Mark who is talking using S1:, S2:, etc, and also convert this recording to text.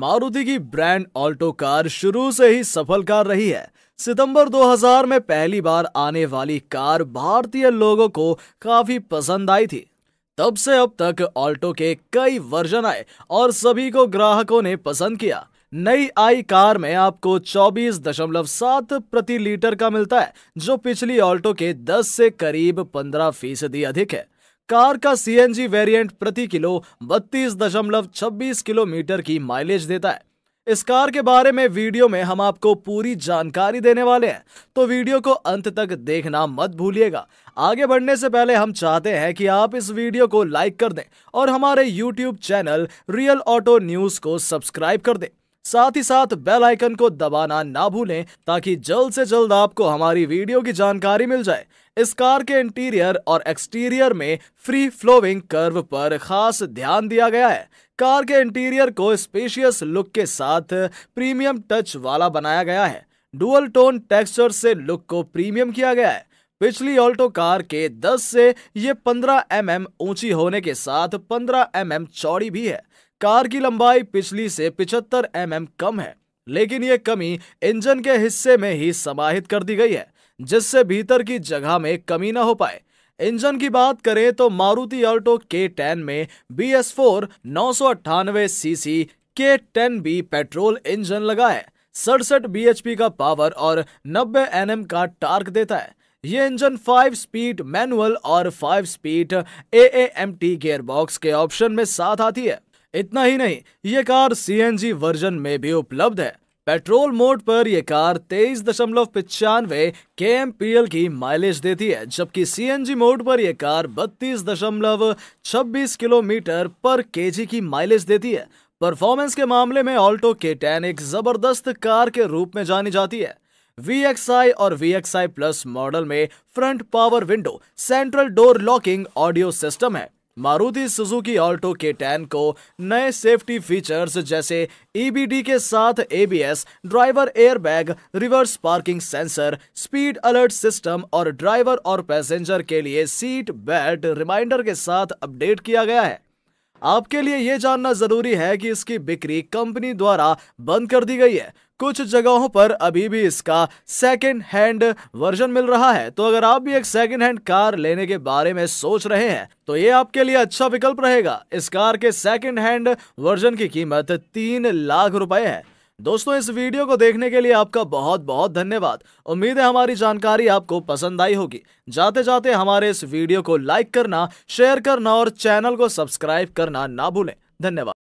S1: मारुति की brand Alto car शुरू से ही सफल कार रही है सितंबर 2000 में पहली बार आने वाली कार भारतीय लोगों को काफी पसंद आई थी तब से अब तक ऑल्टो के कई वर्जन आए और सभी को ग्राहकों ने पसंद किया नई आई कार में आपको 24.7 प्रति लीटर का मिलता है जो पिछली ऑल्टो के 10 से करीब 15 फीसदी अधिक है कार का सीएनजी वेरिएंट प्रति किलो छब्बीस किलोमीटर की माइलेज देता है इस कार के बारे में वीडियो में हम आपको पूरी जानकारी देने वाले हैं तो वीडियो को अंत तक देखना मत भूलिएगा आगे बढ़ने से पहले हम चाहते हैं कि आप इस वीडियो को लाइक कर दें और हमारे YouTube channel Real Auto News को सब्सक्राइब कर दें साथ ही साथ बेल आइकन को दबाना ना भूलें ताकि जल्द से जल्द आपको हमारी वीडियो की जानकारी मिल जाए इस कार के इंटीरियर और एक्सटीरियर में फ्री फ्लोविंग कर्व पर खास ध्यान दिया गया है कार के इंटीरियर को स्पेशियस लुक के साथ प्रीमियम टच वाला बनाया गया है डुअल टोन टेक्सचर से लुक को प्रीमियम किया गया है पिछली ऑल्टो कार के 10 से ये 15 एम mm ऊंची होने के साथ 15 एम mm चौड़ी भी है कार की लंबाई पिछली से 75 एम mm कम है लेकिन ये कमी इंजन के हिस्से में ही समाहित कर दी गई है जिससे भीतर की जगह में कमी ना हो पाए इंजन की बात करें तो मारुति अल्टो के टेन में बी एस फोर नौ सौ अट्ठानवे सी सी के टेन बी पेट्रोल इंजन लगा है सड़सठ बी एच पी का पावर और नब्बे एन एम का टार्क देता है ये इंजन फाइव स्पीड मैनुअल और five speed A M T gearbox के ऑप्शन में साथ आती है इतना ही नहीं ये कार सी वर्जन में भी उपलब्ध है पेट्रोल मोड पर यह कार तेईस दशमलव पिचानवे के की माइलेज देती है जबकि सीएनजी मोड पर यह कार बत्तीस दशमलव छब्बीस किलोमीटर पर के की माइलेज देती है परफॉर्मेंस के मामले में ऑल्टो के टेन एक जबरदस्त कार के रूप में जानी जाती है VXI और VXI प्लस मॉडल में front power window central door locking audio system है Maruti Suzuki Alto K ten को नए सेफ्टी फीचर्स जैसे ईबीडी e के साथ ABS driver airbag reverse parking sensor speed alert system और ड्राइवर और पैसेंजर के लिए सीट बेल्ट रिमाइंडर के साथ अपडेट किया गया है आपके लिए ये जानना जरूरी है कि इसकी बिक्री कंपनी द्वारा बंद कर दी गई है कुछ जगहों पर अभी भी इसका सेकेंड हैंड वर्जन मिल रहा है तो अगर आप भी एक सेकेंड हैंड कार लेने के बारे में सोच रहे हैं तो ये आपके लिए अच्छा विकल्प रहेगा इस कार के सेकेंड हैंड वर्जन की कीमत तीन लाख रुपए है दोस्तों इस वीडियो को देखने के लिए आपका बहुत बहुत धन्यवाद उम्मीद है हमारी जानकारी आपको पसंद आई होगी जाते जाते हमारे इस वीडियो को लाइक करना शेयर करना और चैनल को सब्सक्राइब करना ना भूलें धन्यवाद